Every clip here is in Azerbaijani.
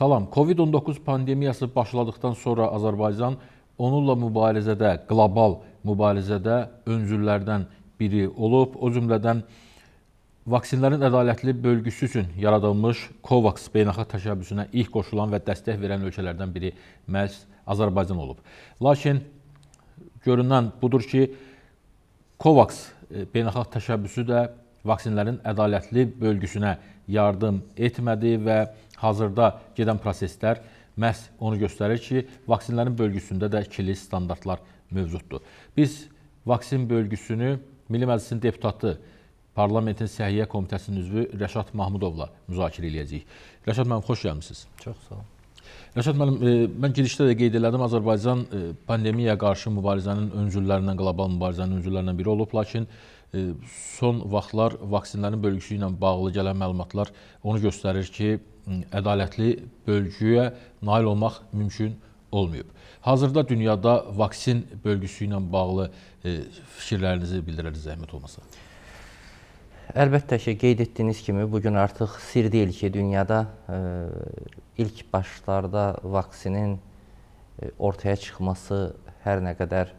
Salam. COVID-19 pandemiyası başladıqdan sonra Azərbaycan onunla mübarizədə, qlobal mübarizədə öncüllərdən biri olub. O cümlədən vaksinlərin ədalətli bölgüsü üçün yaradılmış COVAX beynəlxalq təşəbbüsünə ilk qoşulan və dəstək verən ölkələrdən biri məhz Azərbaycan olub. Lakin görünən budur ki, COVAX e, beynəlxalq təşəbbüsü də vaksinlərin ədalətli bölgüsünə yardım etmədi və Hazırda gedən proseslər məhz onu göstərir ki, vaksinlərin bölgüsündə də ikili standartlar mövcuddur. Biz vaksin bölgüsünü Milli Məclisin deputatı, Parlamentin Səhiyyə Komitəsinin üzvü Rəşad Mahmudovla müzakirə eləyəcəyik. Rəşad müəllim, xoş gəlmisiniz. Çox sağ olun. Rəşad müəllim, e, mən girişdə də qeyd elədim, Azərbaycan e, pandemiyaya qarşı mübarizənin öncüllərindən, qlobal mübarizənin öncüllərindən biri olub, lakin e, son vaxtlar vaksinlərin bölgüsü ilə bağlı gələn məlumatlar onu göstərir ki, ədalətli bölgüyə nail olmaq mümkün olmayıb. Hazırda dünyada vaksin bölgüsü ilə bağlı e, fikirlərinizi bildirəriz zəhmət olmasa. Əlbəttə ki, qeyd etdiyiniz kimi, bugün artıq sir deyil ki, dünyada ə, e, ilk başlarda vaksinin e, ortaya çıxması hər nə qədər ə,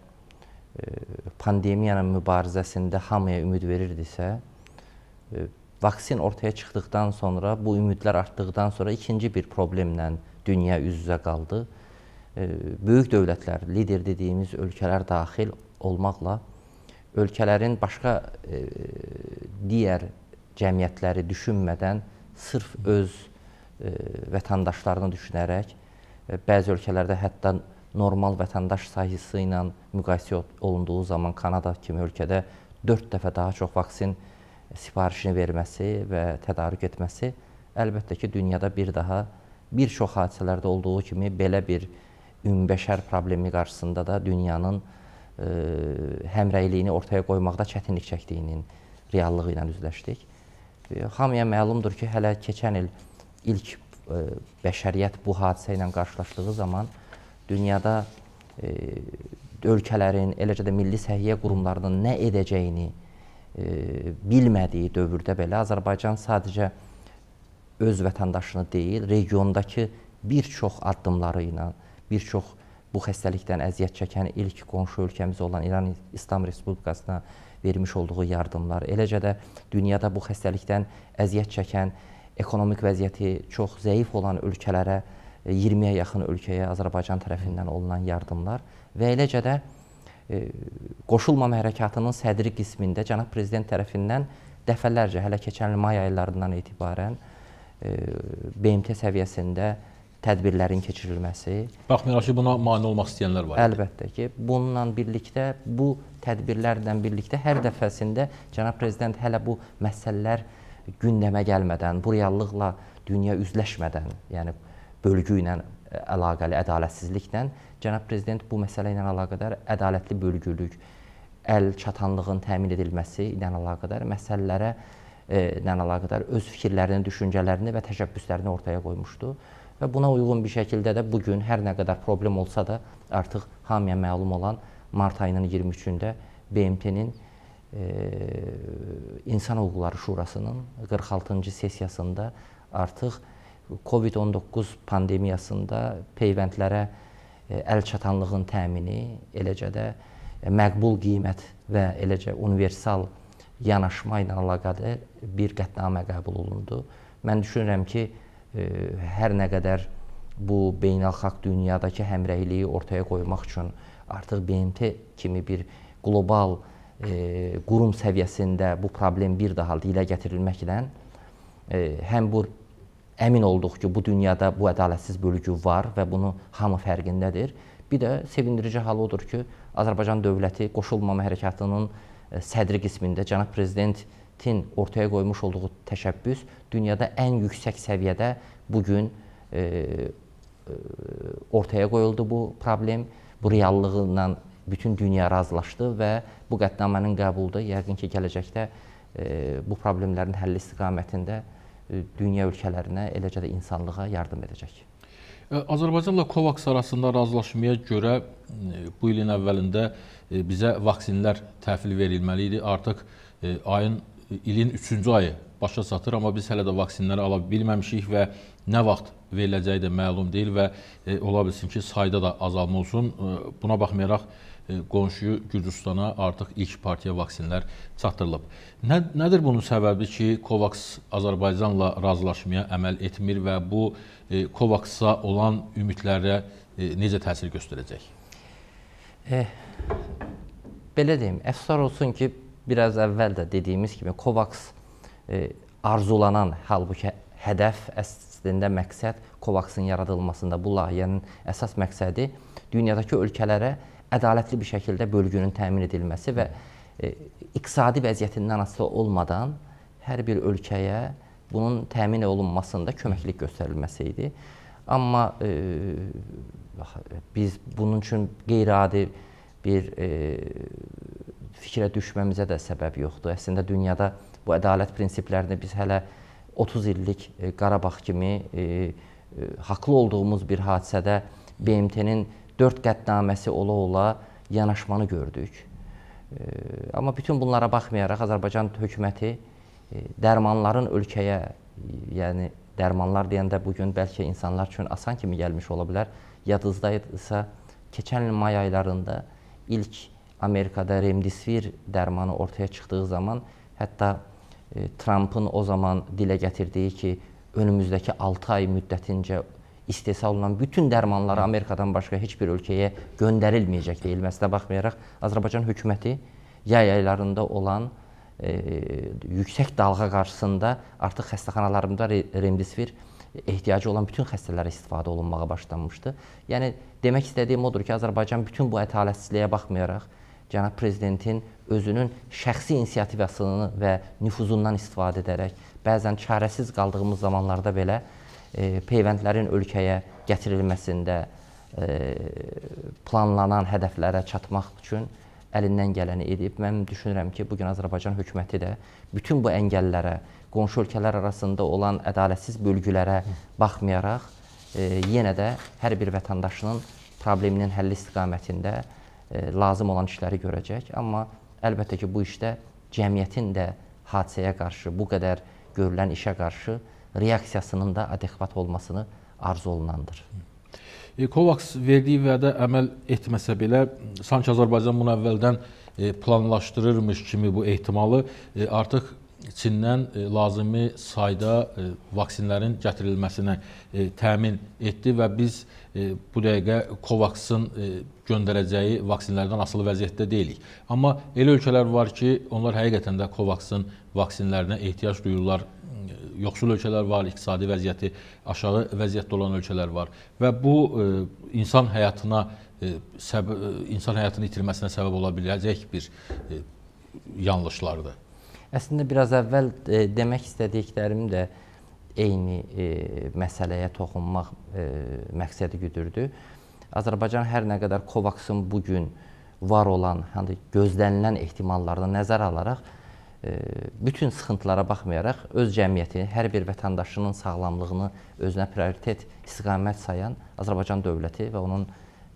pandemiyanın mübarizəsində hamıya ümid verirdisə, ə, vaksin ortaya çıxdıqdan sonra, bu ümidlər artdıqdan sonra ikinci bir problemlə dünya üz-üzə qaldı. Böyük dövlətlər, lider dediyimiz ölkələr daxil olmaqla ölkələrin başqa digər cəmiyyətləri düşünmədən sırf öz vətəndaşlarını düşünərək bəzi ölkələrdə hətta normal vətəndaş sayısı ilə müqayisə olunduğu zaman Kanada kimi ölkədə 4 dəfə daha çox vaksin verilmişdir sifarişini verməsi və tədarük etməsi əlbəttə ki, dünyada bir daha bir çox hadisələrdə olduğu kimi belə bir ümumbəşər problemi qarşısında da dünyanın ə, e, həmrəyliyini ortaya qoymaqda çətinlik çəkdiyinin reallığı ilə üzləşdik. E, hamıya məlumdur ki, hələ keçən il ilk ə, e, bəşəriyyət bu hadisə ilə qarşılaşdığı zaman dünyada ə, ölkələrin, eləcə də milli səhiyyə qurumlarının nə edəcəyini, E, bilmədiyi dövrdə belə Azərbaycan sadəcə öz vətəndaşını deyil, regiondakı bir çox addımları ilə, bir çox bu xəstəlikdən əziyyət çəkən ilk qonşu ölkəmiz olan İran İslam Respublikasına vermiş olduğu yardımlar, eləcə də dünyada bu xəstəlikdən əziyyət çəkən, ekonomik vəziyyəti çox zəif olan ölkələrə, 20-yə e, yaxın ölkəyə Azərbaycan tərəfindən olunan yardımlar və eləcə də E, qoşulmama hərəkatının sədri qismində cənab prezident tərəfindən dəfələrcə hələ keçən may aylarından etibarən e, BMT səviyyəsində tədbirlərin keçirilməsi. Baxmayaraq ki, buna mane olmaq istəyənlər var. Əlbəttə ki, bununla birlikdə bu tədbirlərlə birlikdə hər dəfəsində cənab prezident hələ bu məsələlər gündəmə gəlmədən, bu reallıqla dünya üzləşmədən, yəni bölgü ilə əlaqəli ədalətsizliklə Cənab Prezident bu məsələ ilə əlaqədar ədalətli bölgülük, əl çatanlığın təmin edilməsi ilə əlaqədar məsələlərə e, ilə əlaqədar öz fikirlərini, düşüncələrini və təşəbbüslərini ortaya qoymuşdu. Və buna uyğun bir şəkildə də bu gün hər nə qədər problem olsa da artıq hamıya məlum olan mart ayının 23-də BMT-nin e, İnsan Hüquqları Şurasının 46-cı sessiyasında artıq COVID-19 pandemiyasında peyvəndlərə E, əl çatanlığın təmini, eləcə də e, məqbul qiymət və eləcə universal yanaşma ilə əlaqədar bir qətnamə qəbul olundu. Mən düşünürəm ki, e, hər nə qədər bu beynəlxalq dünyadakı həmrəyliyi ortaya qoymaq üçün artıq BMT kimi bir qlobal e, qurum səviyyəsində bu problem bir daha dilə gətirilməklə e, həm bu Əmin olduq ki, bu dünyada bu ədalətsiz bölgü var və bunu hamı fərqindədir. Bir də sevindirici hal odur ki, Azərbaycan dövləti qoşulmama hərəkatının e, sədri qismində cənab prezidentin ortaya qoymuş olduğu təşəbbüs dünyada ən yüksək səviyyədə bu gün e, e, ortaya qoyuldu bu problem. Bu reallığı ilə bütün dünya razılaşdı və bu qətnamənin qəbulu da yəqin ki, gələcəkdə e, bu problemlərin həlli istiqamətində e, E, dünya ölkələrinə, eləcə də insanlığa yardım edəcək. E, Azərbaycanla COVAX arasında razılaşmaya görə e, bu ilin əvvəlində bizə vaksinlər təhvil verilməli idi. Artıq ayın ilin 3-cü ayı başa çatır, amma biz hələ də vaksinləri ala bilməmişik və nə vaxt veriləcəyi də məlum deyil və ola bilsin ki, sayda da azalma olsun. Buna baxmayaraq, E, qonşu Gürcüstana artıq ilk partiya vaksinlər çatdırılıb. Nə, nədir bunun səbəbi ki, COVAX Azərbaycanla razılaşmaya əməl etmir və bu e, COVAX-a olan ümidlərə e, necə təsir göstərəcək? E, belə deyim, əfsuslar olsun ki, biraz əvvəl də dediyimiz kimi COVAX e, arzulanan, halbuki hədəf əslində məqsəd COVAX-ın yaradılmasında bu layihənin əsas məqsədi dünyadakı ölkələrə e, ədalətli bir şəkildə bölgünün təmin edilməsi və e, iqtisadi vəziyyətindən asılı olmadan hər bir ölkəyə bunun təmin olunmasında köməklik göstərilməsi idi. Amma e, biz bunun üçün qeyri-adi bir e, fikrə düşməmizə də səbəb yoxdur. Əslində dünyada bu ədalət prinsiplərini biz hələ 30 illik e, Qarabağ kimi e, e, haqlı olduğumuz bir hadisədə BMT-nin dörd qədnaməsi ola-ola yanaşmanı gördük. Amma bütün bunlara baxmayaraq Azərbaycan hökuməti dərmanların ölkəyə, yəni dərmanlar deyəndə bu gün bəlkə insanlar üçün asan kimi gəlmiş ola bilər. Yadınızdaysa, keçən il may aylarında ilk Amerikada remdesivir dərmanı ortaya çıxdığı zaman hətta Trampın o zaman dilə gətirdiyi ki, önümüzdəki 6 ay müddətincə istehsal olunan bütün dərmanları Amerikadan başqa heç bir ölkəyə göndərilməyəcək deyilməsinə baxmayaraq Azərbaycan hökuməti yay aylarında olan e, yüksək dalğa qarşısında artıq xəstəxanalarında remdesivir ehtiyacı olan bütün xəstələrə istifadə olunmağa başlanmışdı. Yəni demək istədiyim odur ki, Azərbaycan bütün bu ədalətsizliyə baxmayaraq cənab prezidentin özünün şəxsi inisiativasını və nüfuzundan istifadə edərək bəzən çarəsiz qaldığımız zamanlarda belə E, peyvəndlərin ölkəyə gətirilməsində e, planlanan hədəflərə çatmaq üçün əlindən gələni edib. Mən düşünürəm ki, bu gün Azərbaycan hökuməti də bütün bu əngəllərə, qonşu ölkələr arasında olan ədalətsiz bölgülərə baxmayaraq e, yenə də hər bir vətəndaşının probleminin həlli istiqamətində lazım olan işləri görəcək. Amma əlbəttə ki, bu işdə cəmiyyətin də hadisəyə qarşı, bu qədər görülən işə qarşı reaksiyasının da adekvat olmasını arzu olunandır. E, COVAX verdiyi vədə əməl etməsə belə, sanki Azərbaycan bunu əvvəldən e, planlaşdırırmış kimi bu ehtimalı e, artıq Çindən e, lazımi sayda e, vaksinlərin gətirilməsinə e, təmin etdi və biz e, bu dəqiqə COVAX-ın e, göndərəcəyi vaksinlərdən asılı vəziyyətdə deyilik. Amma elə ölkələr var ki, onlar həqiqətən də COVAX-ın vaksinlərinə ehtiyac duyurlar yoxsul ölkələr var, iqtisadi vəziyyəti aşağı vəziyyətdə olan ölkələr var və bu e, insan həyatına e, e, insan həyatını itirməsinə səbəb ola biləcək bir yanlışlardır. Əslində biraz əvvəl demək istədiklərim də eyni e, məsələyə toxunmaq e, məqsədi güdürdü. Azərbaycan hər nə qədər COVAX-ın bu gün var olan, hani gözlənilən ehtimallarını nəzərə alaraq bütün sıxıntılara baxmayaraq öz cəmiyyəti, hər bir vətəndaşının sağlamlığını özünə prioritet istiqamət sayan Azərbaycan dövləti və onun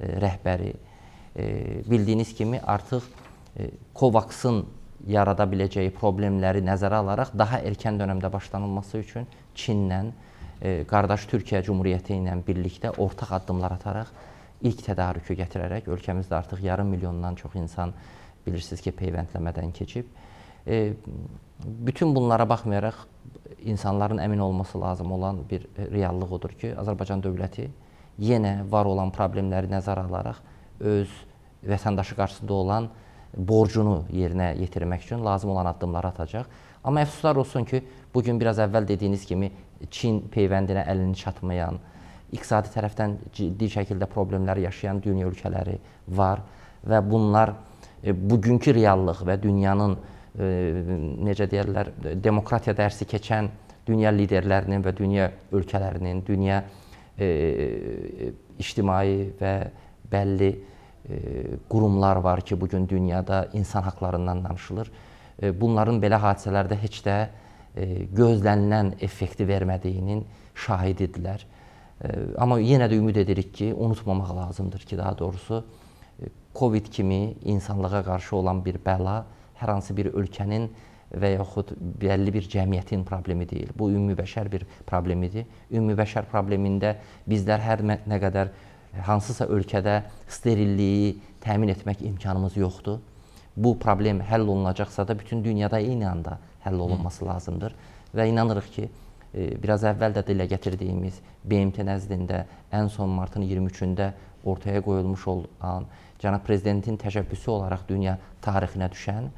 rəhbəri bildiyiniz kimi artıq COVAX-ın yarada biləcəyi problemləri nəzərə alaraq daha erkən dövrdə başlanılması üçün Çinlə, qardaş Türkiyə Cümhuriyyəti ilə birlikdə ortaq addımlar ataraq ilk tədarükü gətirərək ölkəmizdə artıq yarım milyondan çox insan bilirsiniz ki, peyvəndləmədən keçib E, bütün bunlara baxmayaraq insanların əmin olması lazım olan bir reallıq odur ki, Azərbaycan dövləti yenə var olan problemləri nəzərə alaraq öz vətəndaşı qarşısında olan borcunu yerinə yetirmək üçün lazım olan addımları atacaq. Amma əfsuslar olsun ki, bu gün biraz əvvəl dediyiniz kimi Çin peyvəndinə əlini çatmayan, iqtisadi tərəfdən ciddi şəkildə problemlər yaşayan dünya ölkələri var və bunlar e, bugünkü reallıq və dünyanın necə deyirlər, demokratiya dərsi keçən dünya liderlərinin və dünya ölkələrinin, dünya e, ictimai və bəlli e, qurumlar var ki, bu gün dünyada insan haqqlarından danışılır. E, bunların belə hadisələrdə heç də e, gözlənilən effekti vermədiyinin şahididirlər. E, amma yenə də ümid edirik ki, unutmamaq lazımdır ki, daha doğrusu e, COVID kimi insanlığa qarşı olan bir bəla hər hansı bir ölkənin və yaxud bəlli bir cəmiyyətin problemi deyil. Bu ümumbəşər bir problemidir. Ümumbəşər problemində bizlər hər nə qədər hansısa ölkədə sterilliyi təmin etmək imkanımız yoxdur. Bu problem həll olunacaqsa da bütün dünyada eyni anda həll olunması lazımdır və inanırıq ki, e, biraz əvvəl də dilə gətirdiyimiz BMT nəzdində ən son martın 23-də ortaya qoyulmuş olan Cənab Prezidentin təşəbbüsü olaraq dünya tarixinə düşən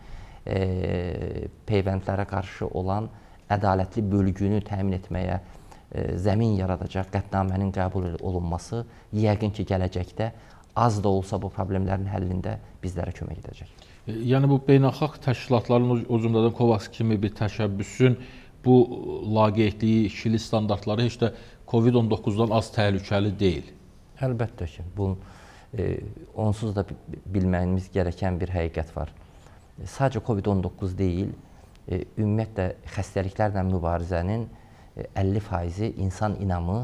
e, peyvəndlərə qarşı olan ədalətli bölgünü təmin etməyə e, zəmin yaradacaq qətnamənin qəbul olunması yəqin ki, gələcəkdə az da olsa bu problemlərin həllində bizlərə kömək edəcək. E, yəni bu beynəlxalq təşkilatların o cümlədən COVAX kimi bir təşəbbüsün bu laqeydliyi, ikili standartları heç də COVID-19-dan az təhlükəli deyil. Əlbəttə ki, bunun e, onsuz da bilməyimiz gərəkən bir həqiqət var. E, sadəcə COVID-19 deyil, e, ümumiyyətlə xəstəliklərlə mübarizənin 50% e, insan inamı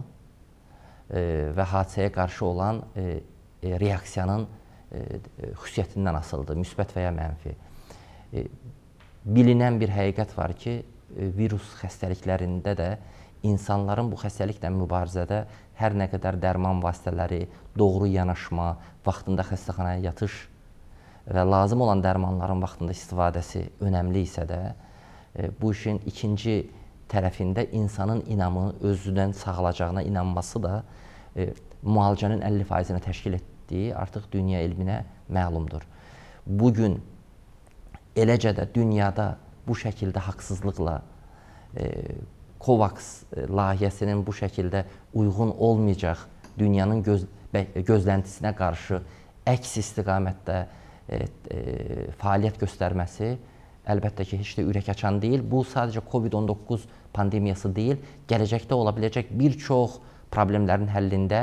və hadisəyə qarşı olan reaksiyanın xüsusiyyətindən asılıdır, müsbət və ya mənfi. Bilinən bir həqiqət var ki, virus xəstəliklərində də insanların bu xəstəliklə mübarizədə hər nə qədər dərman vasitələri, doğru yanaşma, vaxtında xəstəxanaya yatış və lazım olan dərmanların vaxtında istifadəsi önəmli isə də e, bu işin ikinci tərəfində insanın inamı, özündən sağalacağına inanması da e, müalicənin 50%-nə təşkil etdiyi artıq dünya elminə məlumdur. Bu gün eləcə də dünyada bu şəkildə haqsızlıqla e, COVAX layihəsinin bu şəkildə uyğun olmayacaq dünyanın göz, gözləntisinə qarşı əks istiqamətdə E, e, fəaliyyət göstərməsi əlbəttə ki, heç də ürəkəçan deyil. Bu sadəcə COVID-19 pandemiyası deyil, gələcəkdə ola biləcək bir çox problemlərin həllində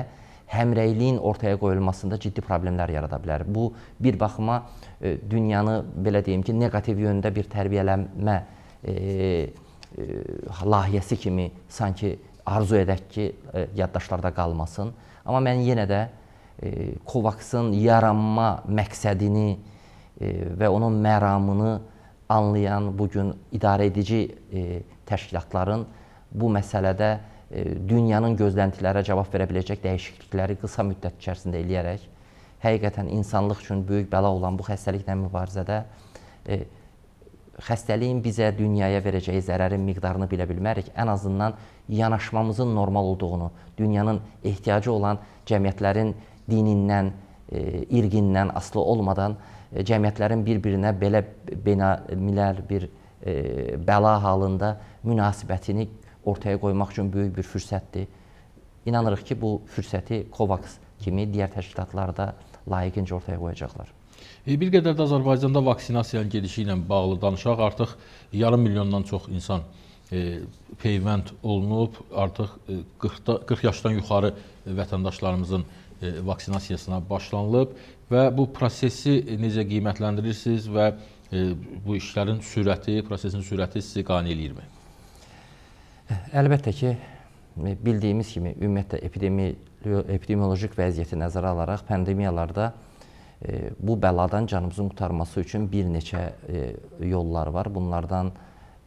həmrəyliyin ortaya qoyulmasında ciddi problemlər yarada bilər. Bu bir baxıma e, dünyanı belə deyim ki, neqativ yöndə bir tərbiyələnmə e, e, layihəsi kimi sanki arzu edək ki, e, yaddaşlarda qalmasın. Amma mən yenə də e, E, Kovaksın yaranma məqsədini e, və onun məramını anlayan bu gün idarə edici e, təşkilatların bu məsələdə dünyanın gözləntilərə cavab verə biləcək dəyişiklikləri qısa müddət içərisində eləyərək həqiqətən insanlıq üçün böyük bəla olan bu xəstəliklə mübarizədə xəstəliyin bizə dünyaya verəcəyi zərərin miqdarını bilə bilmərik. Ən azından yanaşmamızın normal olduğunu, dünyanın ehtiyacı olan cəmiyyətlərin dinindən, e, irqindən asılı olmadan e, cəmiyyətlərin bir-birinə belə beynəlmilər bir e, bəla halında münasibətini ortaya qoymaq üçün böyük bir fürsətdir. İnanırıq ki, bu fürsəti COVAX kimi digər təşkilatlar da layiqincə ortaya qoyacaqlar. Bir qədər də Azərbaycanda vaksinasiyanın gedişi ilə bağlı danışaq. Artıq yarım milyondan çox insan e, peyvənd olunub. Artıq 40, 40 yaşdan yuxarı vətəndaşlarımızın E, vaksinasiyasına başlanılıb və bu prosesi necə qiymətləndirirsiniz və e, bu işlərin sürəti, prosesin sürəti sizi qane eləyirmi? Əlbəttə ki, e, bildiyimiz kimi ümumiyyətlə epidemi epidemioloji vəziyyəti nəzərə alaraq pandemiyalarda e, bu bəladan canımızın qurtarması üçün bir neçə e, yollar var. Bunlardan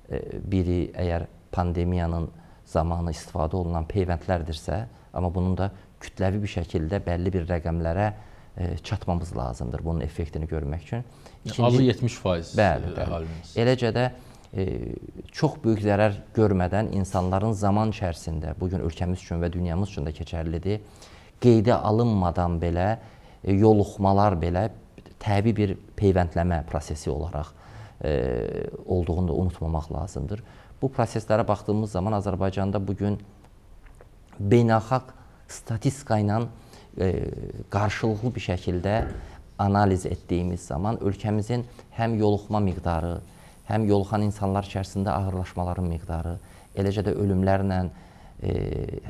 e, biri əgər pandemiyanın zamanı istifadə olunan peyvəndlərdirsə, amma bunun da kütləvi bir şəkildə bəlli bir rəqəmlərə ə, e, çatmamız lazımdır bunun effektini görmək üçün. Yəni İkinci, Azı 70% e, bəli, bəli. əhalimiz. Eləcə də ə, e, çox böyük zərər görmədən insanların zaman içərisində, bu gün ölkəmiz üçün və dünyamız üçün də keçərlidir, qeydə alınmadan belə yoluxmalar belə təbii bir peyvəndləmə prosesi olaraq e, olduğunu da unutmamaq lazımdır. Bu proseslərə baxdığımız zaman Azərbaycanda bu gün beynəlxalq statistika ilə e, qarşılıqlı bir şəkildə analiz etdiyimiz zaman ölkəmizin həm yoluxma miqdarı, həm yoluxan insanlar içərisində ağırlaşmaların miqdarı, eləcə də ölümlərlə e,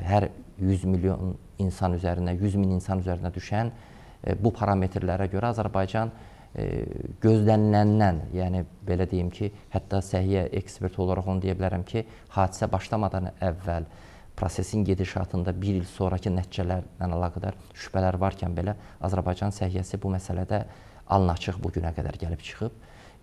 hər 100 milyon insan üzərinə, 100 min insan üzərinə düşən e, bu parametrlərə görə Azərbaycan e, gözlənilənlən, yəni belə deyim ki, hətta səhiyyə ekspert olaraq onu deyə bilərəm ki, hadisə başlamadan əvvəl e, prosesin gedişatında bir il sonrakı nəticələrlə əlaqədar şübhələr varkən belə Azərbaycan səhiyyəsi bu məsələdə alınaçıq bu günə qədər gəlib çıxıb.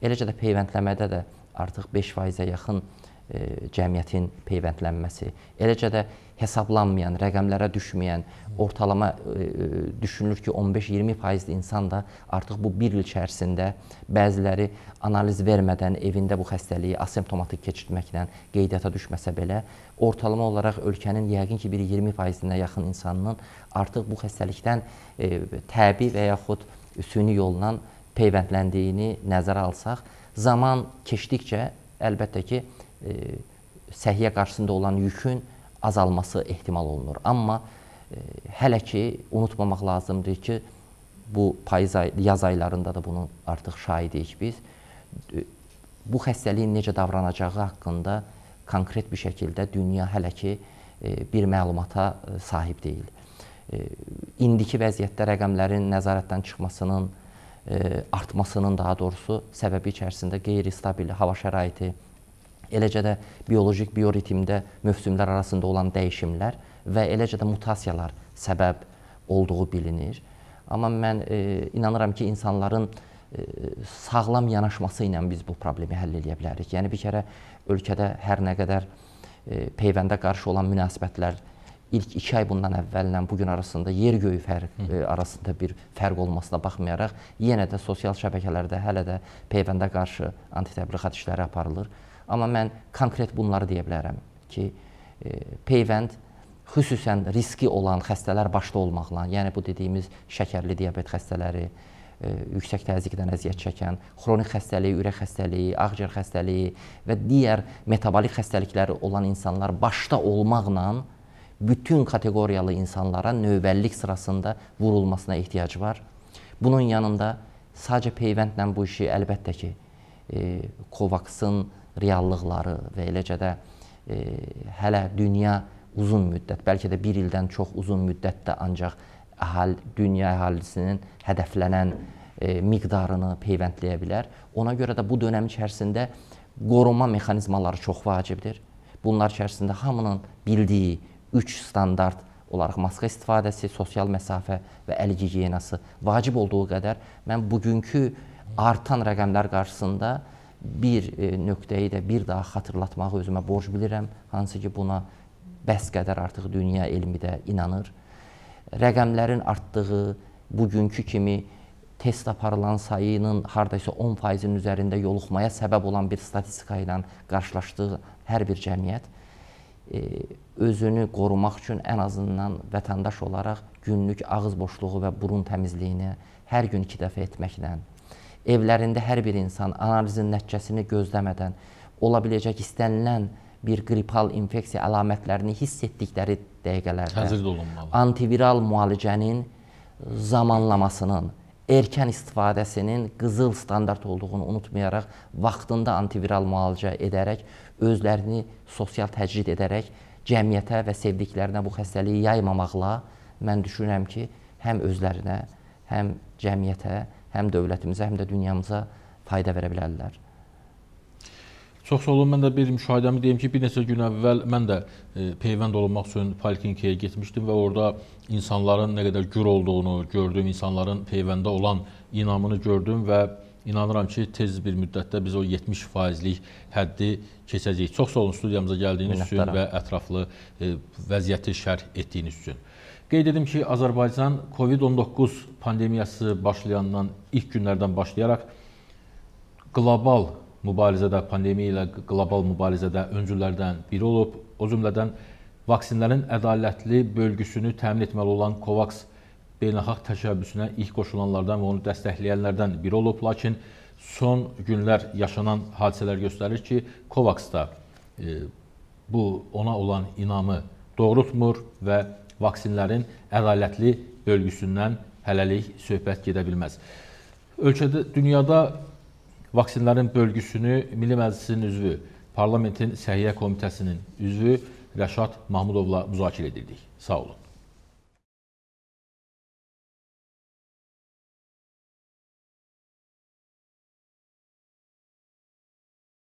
Eləcə də peyvəndləmədə də artıq 5%-ə yaxın e, cəmiyyətin peyvəndlənməsi, eləcə də hesablanmayan, rəqəmlərə düşməyən, ortalama e, e düşünülür ki, 15-20% insan da artıq bu 1 il içərisində bəziləri analiz vermədən evində bu xəstəliyi asimptomatik keçirtməklə qeydiyyata düşməsə belə, ortalama olaraq ölkənin yəqin ki, bir 20%-nə yaxın insanının artıq bu xəstəlikdən e, təbii və yaxud süni yolla peyvəndləndiyini nəzərə alsaq, zaman keçdikcə əlbəttə ki, e, səhiyyə qarşısında olan yükün azalması ehtimal olunur. Amma e, hələ ki unutmamaq lazımdır ki, bu payız ay yaz aylarında da bunun artıq şahidiyik biz. E, bu xəstəliyin necə davranacağı haqqında konkret bir şəkildə dünya hələ ki e, bir məlumata e, sahib deyil. E, indiki vəziyyətdə rəqəmlərin nəzarətdən çıxmasının, e, artmasının daha doğrusu səbəbi içərisində qeyri-stabil hava şəraiti, eləcə də bioloji bioritimdə mövsümlər arasında olan dəyişimlər və eləcə də mutasiyalar səbəb olduğu bilinir. Amma mən e, inanıram ki, insanların e, sağlam yanaşması ilə biz bu problemi həll edə bilərik. Yəni bir kərə ölkədə hər nə qədər e, peyvəndə qarşı olan münasibətlər ilk 2 ay bundan əvvəllə bu gün arasında yer göyü fərq e, arasında bir fərq olmasına baxmayaraq yenə də sosial şəbəkələrdə hələ də peyvəndə qarşı antitəbliğat işləri aparılır. Amma mən konkret bunları deyə bilərəm ki, e, peyvənd xüsusən riski olan xəstələr başda olmaqla, yəni bu dediyimiz şəkərli diabet xəstələri, e, yüksək təzyiqdən əziyyət çəkən, xronik xəstəliyi, ürək xəstəliyi, ağciyər xəstəliyi və digər metabolik xəstəlikləri olan insanlar başda olmaqla bütün kateqoriyalı insanlara növbəllik sırasında vurulmasına ehtiyac var. Bunun yanında sadəcə peyvəndlə bu işi əlbəttə ki, e, Covax-ın reallıqları və eləcə də e, hələ dünya uzun müddət, bəlkə də 1 ildən çox uzun müddətdə ancaq əhal dünya əhalisinin hədəflənən e, miqdarını peyvəndləyə bilər. Ona görə də bu dönəm içərisində qorunma mexanizmaları çox vacibdir. Bunlar içərisində hamının bildiyi 3 standart olaraq maska istifadəsi, sosial məsafə və əl gigiyenası vacib olduğu qədər mən bugünkü artan rəqəmlər qarşısında bir e, nöqtəyi də bir daha xatırlatmağı özümə borc bilirəm, hansı ki buna bəs qədər artıq dünya elmi də inanır. Rəqəmlərin artdığı, bugünkü kimi test aparılan sayının hardaysa 10%-in üzərində yoluxmaya səbəb olan bir statistika ilə qarşılaşdığı hər bir cəmiyyət e, özünü qorumaq üçün ən azından vətəndaş olaraq günlük ağız boşluğu və burun təmizliyini hər gün iki dəfə etməklə evlərində hər bir insan analizin nəticəsini gözləmədən ola biləcək istənilən bir qripal infeksiya əlamətlərini hiss etdikləri dəqiqələrdə antiviral müalicənin zamanlamasının, erkən istifadəsinin qızıl standart olduğunu unutmayaraq, vaxtında antiviral müalicə edərək, özlərini sosial təcrid edərək, cəmiyyətə və sevdiklərinə bu xəstəliyi yaymamaqla mən düşünürəm ki, həm özlərinə, həm cəmiyyətə, həm dövlətimizə, həm də dünyamıza fayda verə bilərlər. Çox sağ olun. Mən də bir müşahidəmi deyim ki, bir neçə gün əvvəl mən də e, peyvənd olunmaq üçün Palkinkəyə getmişdim və orada insanların nə qədər gür olduğunu gördüm, insanların peyvəndə olan inamını gördüm və inanıram ki, tez bir müddətdə biz o 70%lik həddi keçəcəyik. Çox sağ olun studiyamıza gəldiyiniz üçün və ətraflı e, vəziyyəti şərh etdiyiniz üçün. Qeyd edim ki, Azərbaycan COVID-19 pandemiyası başlayandan ilk günlərdən başlayaraq qlobal mübarizədə, pandemiya ilə qlobal mübarizədə öncülərdən biri olub. O cümlədən vaksinlərin ədalətli bölgüsünü təmin etməli olan COVAX beynəlxalq təşəbbüsünə ilk qoşulanlardan və onu dəstəkləyənlərdən biri olub. Lakin son günlər yaşanan hadisələr göstərir ki, COVAX da e, bu ona olan inamı doğrultmur və vaksinlərin ədalətli bölgüsündən hələlik söhbət gedə bilməz. Ölkədə, dünyada vaksinlərin bölgüsünü Milli Məclisin üzvü, Parlamentin Səhiyyə Komitəsinin üzvü Rəşad Mahmudovla müzakirə edirdik. Sağ olun.